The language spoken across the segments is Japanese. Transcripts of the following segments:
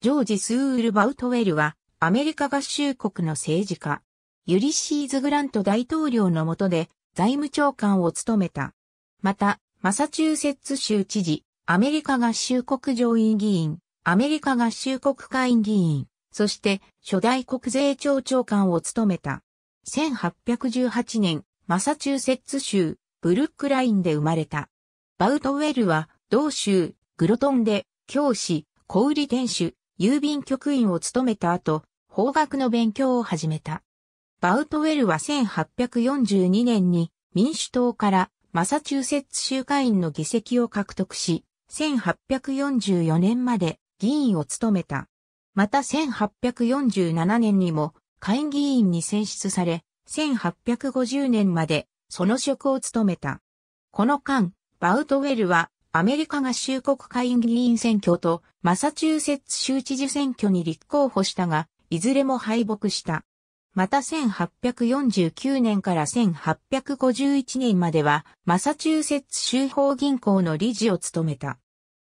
ジョージ・スール・バウトウェルは、アメリカ合衆国の政治家、ユリシーズ・グラント大統領の下で財務長官を務めた。また、マサチューセッツ州知事、アメリカ合衆国上院議員、アメリカ合衆国下院議員、そして初代国税庁長官を務めた。1818年、マサチューセッツ州、ブルックラインで生まれた。バウトウェルは、同州、グロトンで、教師、小売店主、郵便局員を務めた後、法学の勉強を始めた。バウトウェルは1842年に民主党からマサチューセッツ州会員の議席を獲得し、1844年まで議員を務めた。また1847年にも会議員に選出され、1850年までその職を務めた。この間、バウトウェルはアメリカ合衆国会議員選挙とマサチューセッツ州知事選挙に立候補したが、いずれも敗北した。また1849年から1851年までは、マサチューセッツ州法銀行の理事を務めた。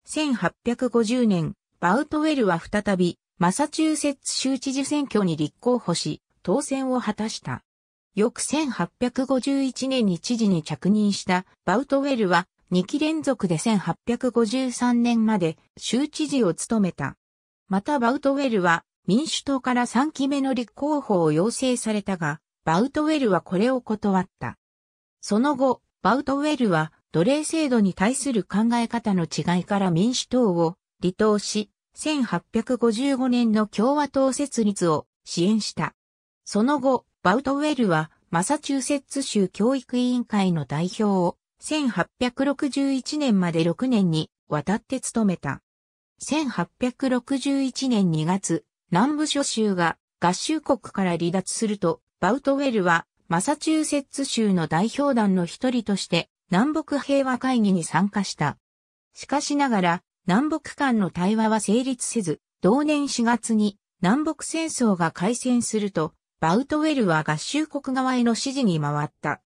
1850年、バウトウェルは再び、マサチューセッツ州知事選挙に立候補し、当選を果たした。翌1851年に知事に着任したバウトウェルは2期連続で1853年まで州知事を務めた。またバウトウェルは民主党から3期目の立候補を要請されたが、バウトウェルはこれを断った。その後、バウトウェルは奴隷制度に対する考え方の違いから民主党を離党し、1855年の共和党設立を支援した。その後、バウトウェルはマサチューセッツ州教育委員会の代表を1861年まで6年にわたって務めた。1861年2月、南部諸州が合衆国から離脱すると、バウトウェルはマサチューセッツ州の代表団の一人として南北平和会議に参加した。しかしながら南北間の対話は成立せず、同年4月に南北戦争が開戦すると、バウトウェルは合衆国側への支持に回った。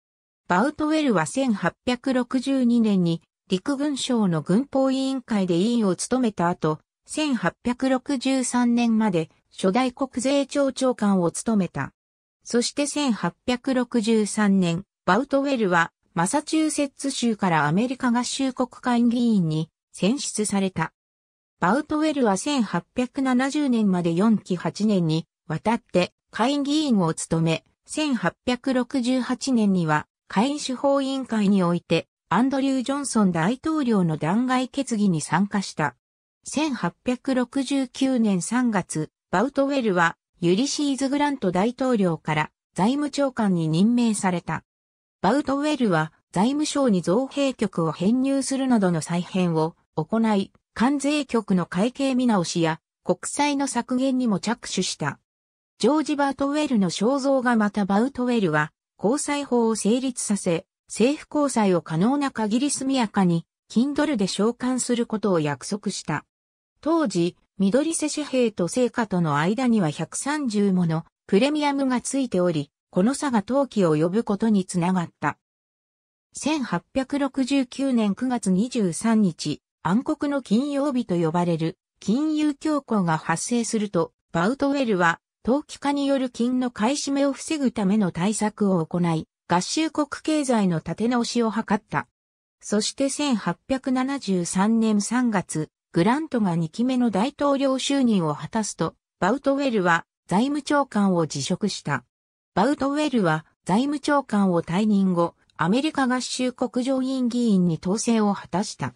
バウトウェルは1862年に陸軍省の軍法委員会で委員を務めた後、1863年まで初代国税庁長官を務めた。そして1863年、バウトウェルはマサチューセッツ州からアメリカ合衆国会議員に選出された。バウトウェルは1870年まで4期8年にわたって会議員を務め、1868年には下院司法委員会において、アンドリュー・ジョンソン大統領の弾劾決議に参加した。1869年3月、バウトウェルはユリシーズ・グラント大統領から財務長官に任命された。バウトウェルは財務省に造幣局を編入するなどの再編を行い、関税局の会計見直しや国債の削減にも着手した。ジョージ・バウトウェルの肖像がまたバウトウェルは交際法を成立させ、政府交際を可能な限り速やかに、金ドルで召喚することを約束した。当時、緑瀬紙幣と成果との間には130ものプレミアムがついており、この差が陶器を呼ぶことにつながった。1869年9月23日、暗黒の金曜日と呼ばれる金融恐慌が発生すると、バウトウェルは投機化による金の買い占めを防ぐための対策を行い、合衆国経済の立て直しを図った。そして1873年3月、グラントが2期目の大統領就任を果たすと、バウトウェルは財務長官を辞職した。バウトウェルは財務長官を退任後、アメリカ合衆国上院議員に当選を果たした。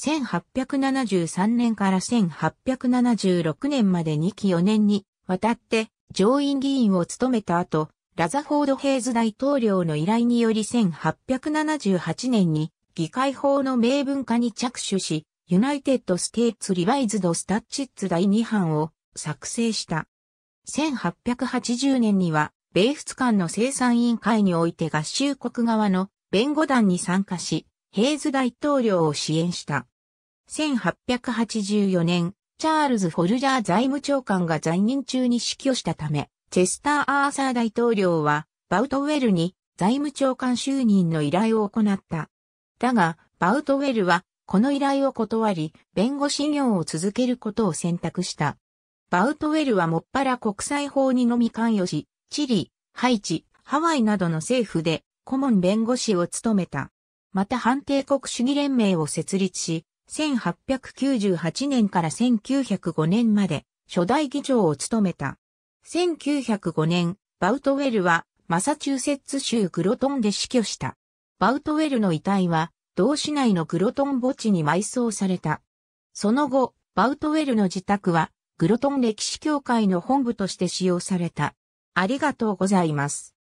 1873年から1876年まで2期4年に渡って上院議員を務めた後、ラザフォード・ヘイズ大統領の依頼により1878年に議会法の明文化に着手し、ユナイテッド・ステイツ・リバイズド・スタッチッツ第2版を作成した。1880年には、米仏間の生産委員会において合衆国側の弁護団に参加し、ヘイズ大統領を支援した。1884年、チャールズ・フォルジャー財務長官が在任中に死去したため、チェスター・アーサー大統領は、バウトウェルに財務長官就任の依頼を行った。だが、バウトウェルは、この依頼を断り、弁護士業を続けることを選択した。バウトウェルはもっぱら国際法にのみ関与し、チリ、ハイチ、ハワイなどの政府で顧問弁護士を務めた。また反帝国主義連盟を設立し、1898年から1905年まで初代議長を務めた。1905年、バウトウェルはマサチューセッツ州グロトンで死去した。バウトウェルの遺体は同市内のグロトン墓地に埋葬された。その後、バウトウェルの自宅はグロトン歴史協会の本部として使用された。ありがとうございます。